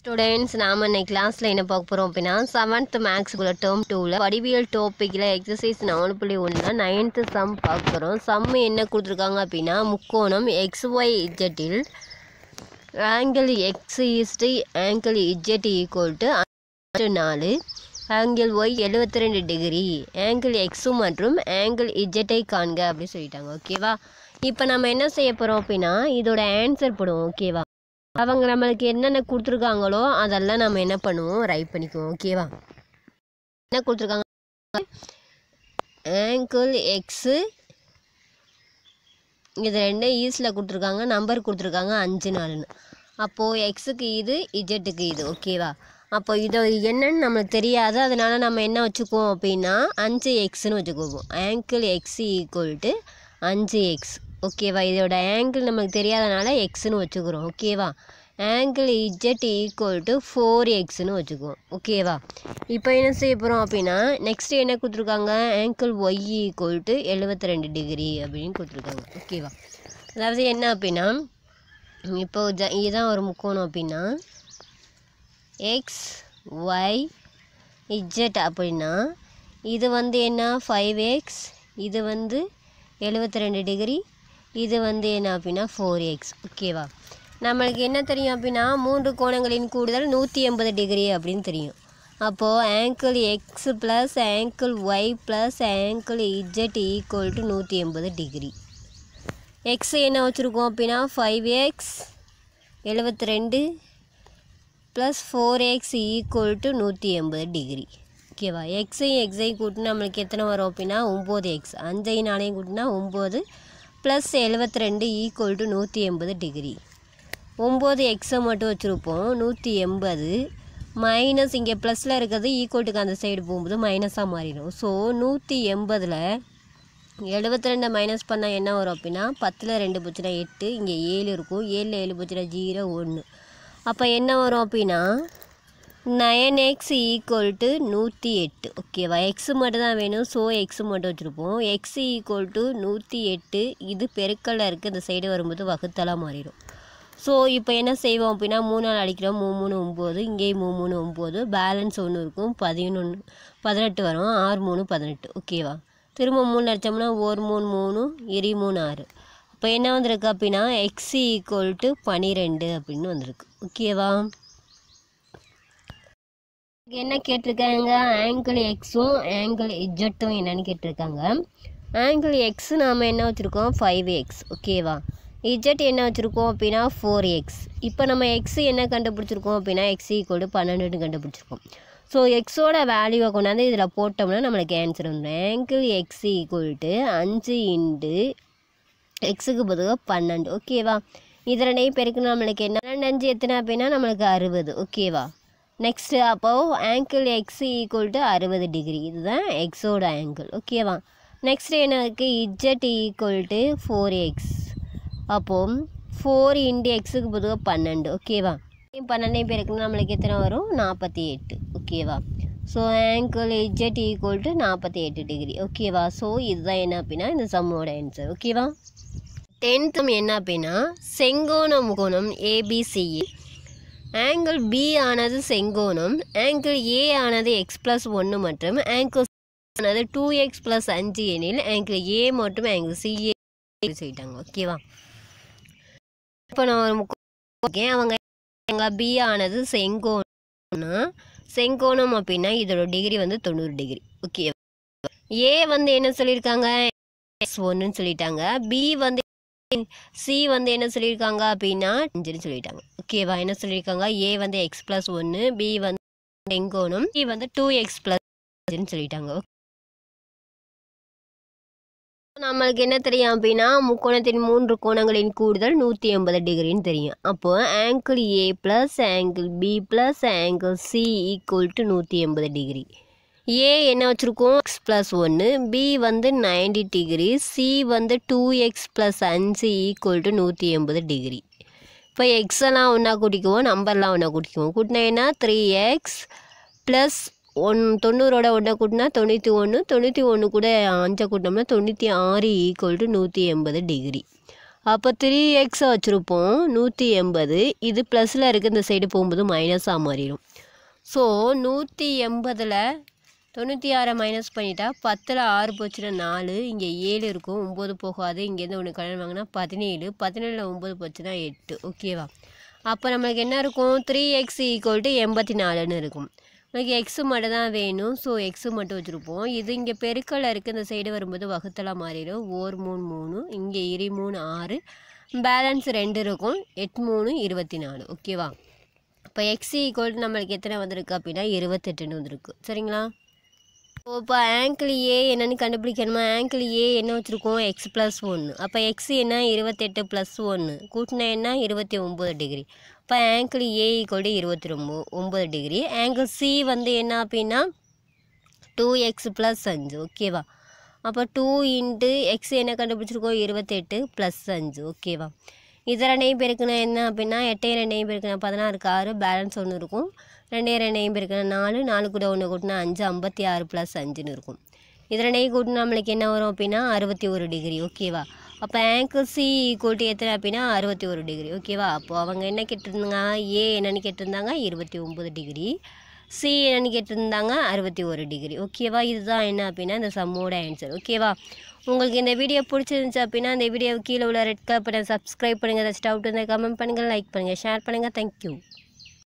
students நாம் இன்னைக்கு கிளாஸில் என்ன பார்க்க போகிறோம் அப்படின்னா செவன்த் மேக்ஸுக்குள்ள டேர்ம் டூவில் வடிவியல் டாப்பிக்கில் எக்ஸசைஸ் நாலு புள்ளி ஒன்றில் நைன்த்து சம் பார்க்க போகிறோம் சம் என்ன கொடுத்துருக்காங்க அப்படின்னா முக்கோணம் எக்ஸ் ஒய் இஜெட்டில் ஆங்கிள் எக்ஸ் இஸ்டி ஆங்கிள் இஜெட் ஈக்குவல் டு நாலு ஆங்கிள் ஒய் எழுபத்தி ரெண்டு டிகிரி ஆங்கிள் எக்ஸு மற்றும் ஆங்கிள் இஜெட்டை காண்க அப்படின்னு சொல்லிட்டாங்க ஓகேவா இப்போ நம்ம என்ன செய்ய போகிறோம் அப்படின்னா இதோட ஆன்சர் போடுவோம் ஓகேவா அவங்க நம்மளுக்கு என்னென்ன கொடுத்துருக்காங்களோ அதெல்லாம் நம்ம என்ன பண்ணுவோம் ரைட் பண்ணிக்குவோம் ஓகேவா என்ன கொடுத்துருக்காங்க ஆங்கிள் எக்ஸு இது ரெண்டும் ஈஸில் கொடுத்துருக்காங்க நம்பர் கொடுத்துருக்காங்க அஞ்சு நாலுன்னு அப்போது எக்ஸுக்கு இது இஜெட்டுக்கு இது ஓகேவா அப்போ இதை என்னன்னு நம்மளுக்கு தெரியாது அதனால் நம்ம என்ன வச்சுக்குவோம் அப்படின்னா அஞ்சு எக்ஸுன்னு வச்சுக்குவோம் ஆங்கிள் எக்ஸ் ஈக்குவல் டு அஞ்சு எக்ஸ் ஓகேவா இதோட ஆங்கிள் நமக்கு தெரியாதனால எக்ஸ்னு வச்சுக்கிறோம் ஓகேவா angle Z equal to four எக்ஸ்னு வச்சுக்குவோம் ஓகேவா இப்போ என்ன செய்ய போகிறோம் அப்படின்னா நெக்ஸ்ட் என்ன கொடுத்துருக்காங்க ஆங்கிள் ஒய் ஈக்குவல் டு எழுபத்தி ரெண்டு டிகிரி அப்படின்னு கொடுத்துருக்காங்க ஓகேவா அதாவது என்ன அப்படின்னா இப்போ ஜ இதுதான் ஒரு முக்கோணம் அப்படின்னா எக்ஸ் ஒய் இஜெட் அப்படின்னா இது வந்து என்ன ஃபைவ் எக்ஸ் இது வந்து எழுபத்தி ரெண்டு டிகிரி இது வந்து என்ன அப்படின்னா ஃபோர் எக்ஸ் ஓகேவா நம்மளுக்கு என்ன தெரியும் அப்படின்னா மூன்று கோணங்களின் கூடுதல் நூற்றி எண்பது டிகிரி அப்படின்னு தெரியும் அப்போது angle X plus angle Y plus angle Z equal to நூற்றி எண்பது டிகிரி எக்ஸ் என்ன வச்சுருக்கோம் அப்படின்னா ஃபைவ் எக்ஸ் எழுபத்தி ரெண்டு plus four X equal to நூற்றி எண்பது டிகிரி ஓகேவா எக்ஸையும் எக்ஸையும் கூட்டினா நம்மளுக்கு எத்தனை வரும் அப்படின்னா ஒம்பது எக்ஸ் அஞ்சையும் நாளையும் கூட்டினா ஒம்பது ப்ளஸ் எழுபத்தி ரெண்டு ஈக்குவல் டு நூற்றி எண்பது டிகிரி ஒம்பது எக்ஸை மட்டும் வச்சுருப்போம் நூற்றி எண்பது மைனஸ் இங்கே ப்ளஸில் இருக்கிறது ஈக்குவல்ட்டுக்கு அந்த சைடு போகும்போது மைனஸாக மாறிடும் ஸோ நூற்றி எண்பதில் எழுபத்தி ரெண்டை மைனஸ் பண்ணால் என்ன வரும் அப்படின்னா பத்தில் ரெண்டு பூச்சினா எட்டு இங்கே ஏழு இருக்கும் ஏழில் ஏழு பூச்சினா ஜீரோ ஒன்று அப்போ என்ன வரும் அப்படின்னா நயன் எக்ஸ் ஈக்குவல் டு நூற்றி எட்டு ஓகேவா எக்ஸ் மட்டும் தான் வேணும் ஸோ எக்ஸ் மட்டும் வச்சுருப்போம் எக்ஸ் ஈக்குவல் டு நூற்றி எட்டு இது பெருக்கலில் இருக்குது இந்த சைடு வரும்போது வகுத்தலாக மாறிடும் ஸோ இப்போ என்ன செய்வோம் அப்படின்னா மூணு நாள் அடிக்கிறோம் மூணு மூணு ஒம்பது இங்கேயும் மூணு மூணு ஒம்பது பேலன்ஸ் ஒன்று இருக்கும் பதினொன்று பதினெட்டு வரும் ஆறு மூணு பதினெட்டு ஓகேவா திரும்ப மூணு அடித்தோம்னா ஒரு மூணு மூணு இரு மூணு ஆறு இப்போ என்ன வந்திருக்கு அப்படின்னா எக்ஸ் ஈக்குவல் டு பன்னிரெண்டு அப்படின்னு வந்திருக்கு ஓகேவா என்ன கேட்டிருக்காங்க ஆங்கிள் எக்ஸும் ஆங்கிள் இஜட்டும் என்னென்னு கேட்டிருக்காங்க ஆங்கிள் எக்ஸ் நாம் என்ன வச்சுருக்கோம் ஃபைவ் எக்ஸ் ஓகேவா இஜட் என்ன வச்சுருக்கோம் அப்படின்னா ஃபோர் எக்ஸ் இப்போ நம்ம எக்ஸ் என்ன கண்டுபிடிச்சிருக்கோம் அப்படின்னா எக்ஸ் ஈக்குவல் பன்னெண்டு பன்னெண்டுன்னு கண்டுபிடிச்சிருக்கோம் ஸோ எக்ஸோட வேல்யூவை கொண்டாந்து இதில் போட்டோம்னா நம்மளுக்கு ஆன்சர் வந்துடும் ஆங்கிள் எக்ஸ் ஈக்குவல்ட்டு அஞ்சு இண்டு எக்ஸுக்கு பொதுவாக பன்னெண்டு ஓகேவா இது ரெண்டையும் பெருக்கணும் நம்மளுக்கு என்ன அஞ்சு எத்தனை அப்படின்னா நம்மளுக்கு அறுபது ஓகேவா நெக்ஸ்ட்டு அப்போது ஆங்கிள் எக்ஸ் ஈக்குவல் டு அறுபது டிகிரி இதுதான் எக்ஸோட ஆங்கிள் ஓகேவா நெக்ஸ்ட் என்ன இருக்குது Z equal to four X அப்போது ஃபோர் இன்ட்டு எக்ஸுக்கு பொதுவாக பன்னெண்டு ஓகேவா பன்னெண்டையும் பேருக்குன்னா நம்மளுக்கு எத்தனை வரும் நாற்பத்தி எட்டு ஓகேவா so angle Z equal to நாற்பத்தி எட்டு டிகிரி ஓகேவா ஸோ இதுதான் என்ன அப்படின்னா இந்த சம்மோட ஆன்சர் ஓகேவா டென்த்தும் என்ன அப்படின்னா செங்கோணம் கோணம் ஏபிசிஏ ஆங்கிள் பி ஆனது செங்கோணம் ஆங்கிள் ஏ ஆனது எக்ஸ் ப்ளஸ் ஒன்று மற்றும் ஆங்கிள் ஆனது டூ எக்ஸ் ப்ளஸ் அஞ்சு எனில் ஆங்கிள் ஏ மற்றும் ஆங்கிள் ஏ சொல்லிட்டாங்க ஓகேவா இப்போ நான் ஒரு ஓகே அவங்க ஆங்கிள் பி ஆனது செங்கோணம்னா செங்கோணம் அப்படின்னா இதோட டிகிரி வந்து தொண்ணூறு டிகிரி ஓகே ஏ வந்து என்ன சொல்லியிருக்காங்க எக்ஸ் ஒன்றுன்னு சொல்லிட்டாங்க பி வந்து சி வந்து என்ன சொல்லியிருக்காங்க அப்படின்னா அஞ்சுன்னு சொல்லிட்டாங்க ஓகேவா என்ன சொல்லியிருக்காங்க ஏ வந்து எக்ஸ் ப்ளஸ் ஒன்று பி வந்து எங்கோனும் பி வந்து டூ எக்ஸ் ப்ளஸ் சொல்லிட்டாங்க நம்மளுக்கு என்ன தெரியும் அப்படின்னா முக்கோணத்தின் மூன்று கோணங்களின் கூடுதல் நூற்றி எண்பது டிகிரின்னு தெரியும் அப்போ angle A plus angle B plus angle C equal to நூற்றி எண்பது டிகிரி ஏ என்ன வச்சுருக்கோம் எக்ஸ் ப்ளஸ் ஒன்று பி வந்து நைன்டி டிகிரி சி வந்து டூ எக்ஸ் ப்ளஸ் அஞ்சு ஈக்குவல் டு நூற்றி எண்பது டிகிரி இப்போ எக்ஸெல்லாம் ஒன்றா கூட்டிக்குவோம் நம்பர்லாம் ஒன்றா கூட்டிக்குவோம் கூட்டினேன்னா த்ரீ எக்ஸ் ப்ளஸ் ஒன் தொண்ணூறோட ஒன்றா கூட்டினா தொண்ணூற்றி ஒன்று தொண்ணூற்றி ஒன்று கூட அஞ்சை கூட்டினோம்னா தொண்ணூற்றி ஆறு ஈக்குவல் டு நூற்றி எண்பது டிகிரி அப்போ த்ரீ எக்ஸை வச்சுருப்போம் நூற்றி எண்பது இது ப்ளஸில் இருக்குது இந்த சைடு போகும்போது மைனஸாக மாறிடும் ஸோ நூற்றி எண்பதில் தொண்ணூற்றி ஆறை மைனஸ் பண்ணிட்டா பத்தில் ஆறு போச்சுன்னா நாலு இங்கே ஏழு இருக்கும் ஒம்பது போகாது இங்கேருந்து ஒன்று கடன் வாங்கினா பதினேழு பதினேழில் ஒம்பது போச்சுன்னா எட்டு ஓகேவா அப்போ நம்மளுக்கு என்ன இருக்கும் த்ரீ எக்ஸ் ஈக்குவல் டு எண்பத்தி நாலுன்னு இருக்கும் நமக்கு எக்ஸு மட்டும் தான் வேணும் ஸோ எக்ஸு மட்டும் வச்சுருப்போம் இது இங்கே பெருக்கல் இருக்குது இந்த சைடு வரும்போது வகுத்தலாக மாறிடும் ஓர் மூணு மூணு இங்கே இரு மூணு ஆறு பேலன்ஸ் ரெண்டு இருக்கும் எட்டு மூணு இருபத்தி நாலு ஓகேவா இப்போ எக்ஸ் ஈக்குவல் நம்மளுக்கு எத்தனை வந்திருக்கு அப்படின்னா இருபத்தெட்டுன்னு வந்திருக்கு சரிங்களா இப்போ ஆங்கிள் ஏ என்னென்னு கண்டுபிடிக்கணுமா ஆங்கிள் ஏ என்ன வச்சுருக்கோம் எக்ஸ் ப்ளஸ் ஒன்று அப்போ எக்ஸ் என்ன இருபத்தெட்டு ப்ளஸ் ஒன்று கூட்டினா என்ன இருபத்தி ஒம்பது டிகிரி அப்போ ஆங்கிள் ஏ ஈக்குவல் இருபத்தி ரொம்ப ஒம்பது டிகிரி ஆங்கிள் சி வந்து என்ன அப்படின்னா டூ எக்ஸ் ப்ளஸ் அஞ்சு ஓகேவா அப்போ டூ இன்ட்டு எக்ஸ் என்ன கண்டுபிடிச்சிருக்கோம் இருபத்தெட்டு ப்ளஸ் அஞ்சு ஓகேவா இது ரெண்டையும் பெருக்கினா என்ன அப்படின்னா எட்டையும் ரெண்டையும் பெருக்கினா பதினாறுக்கு ஆறு பேலன்ஸ் ஒன்று இருக்கும் ரெண்டையும் ரெண்டையும் பெருக்கினா நாலு நாலு கூட ஒன்று கூட்டினா அஞ்சு ஐம்பத்தி ஆறு ப்ளஸ் அஞ்சுன்னு இருக்கும் இது ரெண்டையும் கூட்டினா நம்மளுக்கு என்ன வரும் அப்படின்னா அறுபத்தி ஒரு டிகிரி ஓகேவா அப்போ ஆங்கிள் சி கூட்டி எத்தனை அப்படின்னா அறுபத்தி ஒரு டிகிரி ஓகேவா அப்போது அவங்க என்ன கேட்டிருந்தாங்க ஏ என்னன்னு கேட்டிருந்தாங்க இருபத்தி ஒம்பது டிகிரி சி என்னன்னு கேட்டிருந்தாங்க அறுபத்தி ஒரு டிகிரி ஓகேவா இதுதான் என்ன அப்படின்னா இந்த சம்மோட ஆன்சர் ஓகேவா உங்களுக்கு இந்த வீடியோ பிடிச்சிருந்துச்சு அப்படின்னா இந்த வீடியோ கீழே உள்ள ரெட் கலர் பண்ணுங்கள் சப்ஸ்கிரைப் பண்ணுங்கள் ஏதாச்சும் டவுட் இருந்தால் கமெண்ட் பண்ணுங்கள் லைக் பண்ணுங்கள் ஷேர் பண்ணுங்கள் தேங்க்யூ